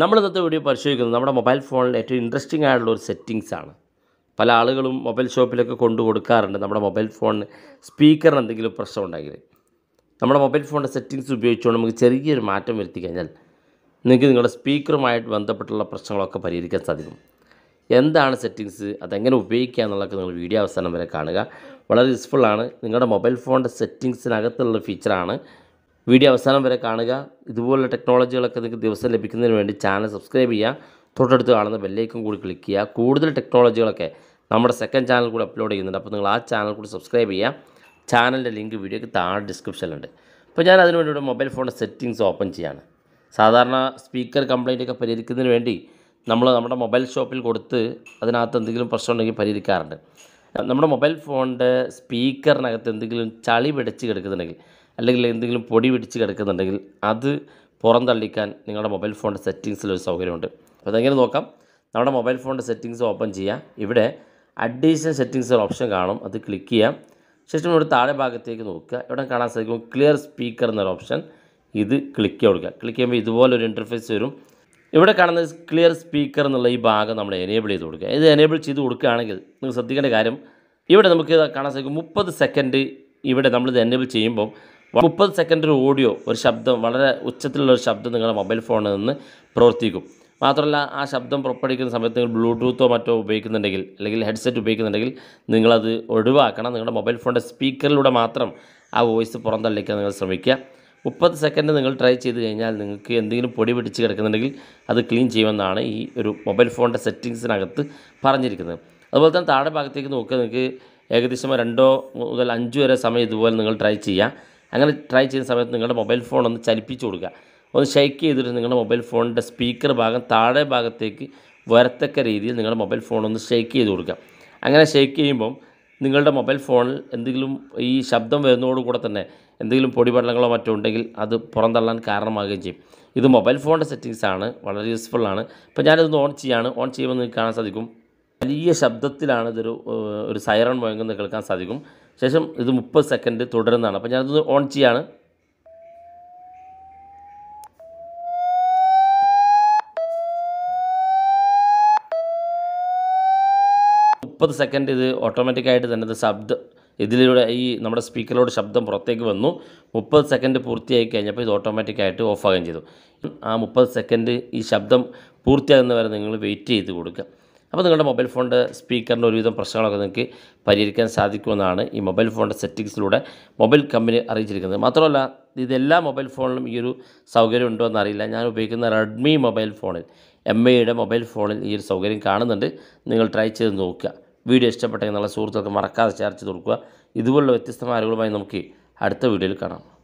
നമ്മൾ ഇന്നത്തെ വീഡിയോ പരിശോധിക്കുന്നത് നമ്മുടെ മൊബൈൽ ഫോണിൽ ഏറ്റവും ഇൻട്രസ്റ്റിംഗ് ആയിട്ടുള്ള ഒരു സെറ്റിങ്സ് ആണ് പല ആളുകളും മൊബൈൽ ഷോപ്പിലൊക്കെ കൊണ്ടു കൊടുക്കാറുണ്ട് നമ്മുടെ മൊബൈൽ ഫോണിന് സ്പീക്കറിന് എന്തെങ്കിലും പ്രശ്നം ഉണ്ടെങ്കിൽ നമ്മുടെ മൊബൈൽ ഫോണിൻ്റെ സെറ്റിങ്സ് ഉപയോഗിച്ചുകൊണ്ട് നമുക്ക് ചെറിയൊരു മാറ്റം വരുത്തി കഴിഞ്ഞാൽ നിങ്ങൾക്ക് നിങ്ങളുടെ സ്പീക്കറുമായിട്ട് ബന്ധപ്പെട്ടുള്ള പ്രശ്നങ്ങളൊക്കെ പരിഹരിക്കാൻ സാധിക്കും എന്താണ് സെറ്റിങ്സ് അതെങ്ങനെ ഉപയോഗിക്കുക എന്നുള്ളതൊക്കെ നിങ്ങൾ വീഡിയോ അവസാനം വരെ കാണുക വളരെ യൂസ്ഫുള്ളാണ് നിങ്ങളുടെ മൊബൈൽ ഫോണിൻ്റെ സെറ്റിങ്സിനകത്തുള്ള ഫീച്ചറാണ് വീഡിയോ അവസാനം വരെ കാണുക ഇതുപോലുള്ള ടെക്നോളജികളൊക്കെ നിങ്ങൾക്ക് ദിവസം ലഭിക്കുന്നതിന് വേണ്ടി ചാനൽ സബ്സ്ക്രൈബ് ചെയ്യുക തൊട്ടടുത്ത് കാണുന്ന ബെല്ലേക്കും കൂടി ക്ലിക്ക് ചെയ്യുക കൂടുതൽ ടെക്നോളജികളൊക്കെ നമ്മുടെ സെക്കൻഡ് ചാനൽ കൂടി അപ്ലോഡ് ചെയ്യുന്നുണ്ട് അപ്പോൾ നിങ്ങൾ ആ ചാനൽ കൂടി സബ്സ്ക്രൈബ് ചെയ്യുക ചാനലിൻ്റെ ലിങ്ക് വീഡിയോക്ക് താഴെ ഡിസ്ക്രിപ്ഷനിലുണ്ട് അപ്പോൾ ഞാൻ അതിനുവേണ്ടി ഇവിടെ മൊബൈൽ ഫോണിൻ്റെ സെറ്റിങ്സ് ഓപ്പൺ ചെയ്യുകയാണ് സാധാരണ സ്പീക്കർ കംപ്ലൈൻ്റ് ഒക്കെ പരിഹരിക്കുന്നതിന് വേണ്ടി നമ്മൾ നമ്മുടെ മൊബൈൽ ഷോപ്പിൽ കൊടുത്ത് അതിനകത്ത് എന്തെങ്കിലും പ്രശ്നമുണ്ടെങ്കിൽ പരിഹരിക്കാറുണ്ട് നമ്മുടെ മൊബൈൽ ഫോണിൻ്റെ സ്പീക്കറിനകത്ത് എന്തെങ്കിലും ചളി പിടിച്ച് കിടക്കുന്നുണ്ടെങ്കിൽ അല്ലെങ്കിൽ എന്തെങ്കിലും പൊടി പിടിച്ച് കിടക്കുന്നുണ്ടെങ്കിൽ അത് പുറന്തള്ളിക്കാൻ നിങ്ങളുടെ മൊബൈൽ ഫോണിൻ്റെ സെറ്റിങ്സിലൊരു സൗകര്യമുണ്ട് അപ്പോൾ അതെങ്ങനെ നോക്കാം നമ്മുടെ മൊബൈൽ ഫോണിൻ്റെ സെറ്റിങ്സ് ഓപ്പൺ ചെയ്യുക ഇവിടെ അഡീഷണൽ സെറ്റിങ്സ് ഓപ്ഷൻ കാണും അത് ക്ലിക്ക് ചെയ്യാം ശേഷം ഇവിടെ താഴെ ഭാഗത്തേക്ക് നോക്കുക ഇവിടെ കാണാൻ സാധിക്കും ക്ലിയർ സ്പീക്കർ എന്നൊരു ഓപ്ഷൻ ഇത് ക്ലിക്ക് ചെയ്ത് കൊടുക്കുക ക്ലിക്ക് ചെയ്യുമ്പോൾ ഇതുപോലൊരു ഇൻ്റർഫേസ് വരും ഇവിടെ കാണുന്ന ക്ലിയർ സ്പീക്കർ എന്നുള്ള ഈ ഭാഗം നമ്മൾ എനേബിൾ ചെയ്ത് കൊടുക്കുക ഇത് എനേബിൾ ചെയ്ത് കൊടുക്കുകയാണെങ്കിൽ നിങ്ങൾ ശ്രദ്ധിക്കേണ്ട കാര്യം ഇവിടെ നമുക്ക് കാണാൻ സാധിക്കും മുപ്പത് സെക്കൻഡ് ഇവിടെ നമ്മളിത് എനേബിൾ ചെയ്യുമ്പോൾ മുപ്പത് സെക്കൻഡ് ഒരു ഓഡിയോ ഒരു ശബ്ദം വളരെ ഉച്ചത്തിലുള്ള ഒരു ശബ്ദം നിങ്ങളുടെ മൊബൈൽ ഫോണിൽ നിന്ന് പ്രവർത്തിക്കും മാത്രമല്ല ആ ശബ്ദം പുറപ്പെടുക്കുന്ന സമയത്ത് നിങ്ങൾ ബ്ലൂടൂത്തോ മറ്റോ ഉപയോഗിക്കുന്നുണ്ടെങ്കിൽ അല്ലെങ്കിൽ ഹെഡ്സെറ്റ് ഉപയോഗിക്കുന്നുണ്ടെങ്കിൽ നിങ്ങളത് ഒഴിവാക്കണം നിങ്ങളുടെ മൊബൈൽ ഫോണിൻ്റെ സ്പീക്കറിലൂടെ മാത്രം ആ വോയിസ് പുറന്തള്ളിക്കാൻ നിങ്ങൾ ശ്രമിക്കുക മുപ്പത് സെക്കൻഡ് നിങ്ങൾ ട്രൈ ചെയ്ത് കഴിഞ്ഞാൽ നിങ്ങൾക്ക് എന്തെങ്കിലും പൊടി പിടിച്ച് കിടക്കുന്നുണ്ടെങ്കിൽ അത് ക്ലീൻ ചെയ്യുമെന്നാണ് ഈ ഒരു മൊബൈൽ ഫോണിൻ്റെ സെറ്റിങ്സിനകത്ത് പറഞ്ഞിരിക്കുന്നത് അതുപോലെ തന്നെ താഴെ ഭാഗത്തേക്ക് നോക്കുക നിങ്ങൾക്ക് ഏകദേശം രണ്ടോ മുതൽ അഞ്ച് വരെ സമയം ഇതുപോലെ നിങ്ങൾ ട്രൈ ചെയ്യുക അങ്ങനെ ട്രൈ ചെയ്യുന്ന സമയത്ത് നിങ്ങളുടെ മൊബൈൽ ഫോൺ ഒന്ന് ചലിപ്പിച്ചു കൊടുക്കുക ഒന്ന് ഷെയ്ക്ക് ചെയ്തിട്ട് നിങ്ങളുടെ മൊബൈൽ ഫോണിൻ്റെ സ്പീക്കർ ഭാഗം താഴെ ഭാഗത്തേക്ക് വരത്തക്ക രീതിയിൽ നിങ്ങളുടെ മൊബൈൽ ഫോൺ ഒന്ന് ഷെയ്ക്ക് ചെയ്ത് കൊടുക്കുക അങ്ങനെ ഷെയ്ക്ക് ചെയ്യുമ്പം നിങ്ങളുടെ മൊബൈൽ ഫോണിൽ എന്തെങ്കിലും ഈ ശബ്ദം വരുന്നതോടുകൂടെ തന്നെ എന്തെങ്കിലും പൊടിപടലങ്ങളോ മറ്റോ ഉണ്ടെങ്കിൽ അത് പുറന്തള്ളാൻ കാരണമാകുകയും ചെയ്യും ഇത് മൊബൈൽ ഫോണിൻ്റെ സെറ്റിങ്സ് ആണ് വളരെ യൂസ്ഫുൾ ആണ് ഇപ്പോൾ ഞാനിതൊന്ന് ഓൺ ചെയ്യാണ് ഓൺ ചെയ്യുമ്പോൾ നിങ്ങൾക്ക് കാണാൻ സാധിക്കും വലിയ ശബ്ദത്തിലാണ് ഇതൊരു ഒരു സൈറൺ മുഴങ്ങുന്നത് കേൾക്കാൻ സാധിക്കും ശേഷം ഇത് മുപ്പത് സെക്കൻഡ് തുടരുന്നതാണ് അപ്പോൾ ഞാനത് ഓൺ ചെയ്യാണ് മുപ്പത് സെക്കൻഡ് ഇത് ഓട്ടോമാറ്റിക്കായിട്ട് തന്നെ ഇത് ശബ്ദം ഇതിലൂടെ ഈ നമ്മുടെ സ്പീക്കറിലൂടെ ശബ്ദം പുറത്തേക്ക് വന്നു മുപ്പത് സെക്കൻഡ് പൂർത്തിയായി കഴിഞ്ഞപ്പോൾ ഇത് ഓട്ടോമാറ്റിക്കായിട്ട് ഓഫ് ആകുകയും ചെയ്തു ആ മുപ്പത് സെക്കൻഡ് ഈ ശബ്ദം പൂർത്തിയാകുന്നവരെ നിങ്ങൾ വെയിറ്റ് ചെയ്ത് കൊടുക്കുക അപ്പോൾ നിങ്ങളുടെ മൊബൈൽ ഫോണിൻ്റെ സ്പീക്കറിൻ്റെ ഒരുവിധം പ്രശ്നങ്ങളൊക്കെ നിങ്ങൾക്ക് പരിഹരിക്കാൻ സാധിക്കുമെന്നാണ് ഈ മൊബൈൽ ഫോണിൻ്റെ സെറ്റിങ്സിലൂടെ മൊബൈൽ കമ്പനി അറിയിച്ചിരിക്കുന്നത് മാത്രമല്ല ഇതെല്ലാ മൊബൈൽ ഫോണിലും ഈ ഒരു സൗകര്യം ഉണ്ടോ എന്നറിയില്ല ഞാൻ ഉപയോഗിക്കുന്ന റെഡ്മി മൊബൈൽ ഫോണിൽ എം ഐയുടെ മൊബൈൽ ഫോണിൽ ഈ ഒരു സൗകര്യം കാണുന്നുണ്ട് നിങ്ങൾ ട്രൈ ചെയ്ത് നോക്കുക വീഡിയോ ഇഷ്ടപ്പെട്ടെങ്കിൽ നിങ്ങളുടെ സുഹൃത്തുക്കൾക്ക് മറക്കാതെ ചേർച്ച് കൊടുക്കുക ഇതുപോലുള്ള വ്യത്യസ്തമായ അറിവുകളുമായി നമുക്ക് അടുത്ത വീഡിയോയിൽ കാണാം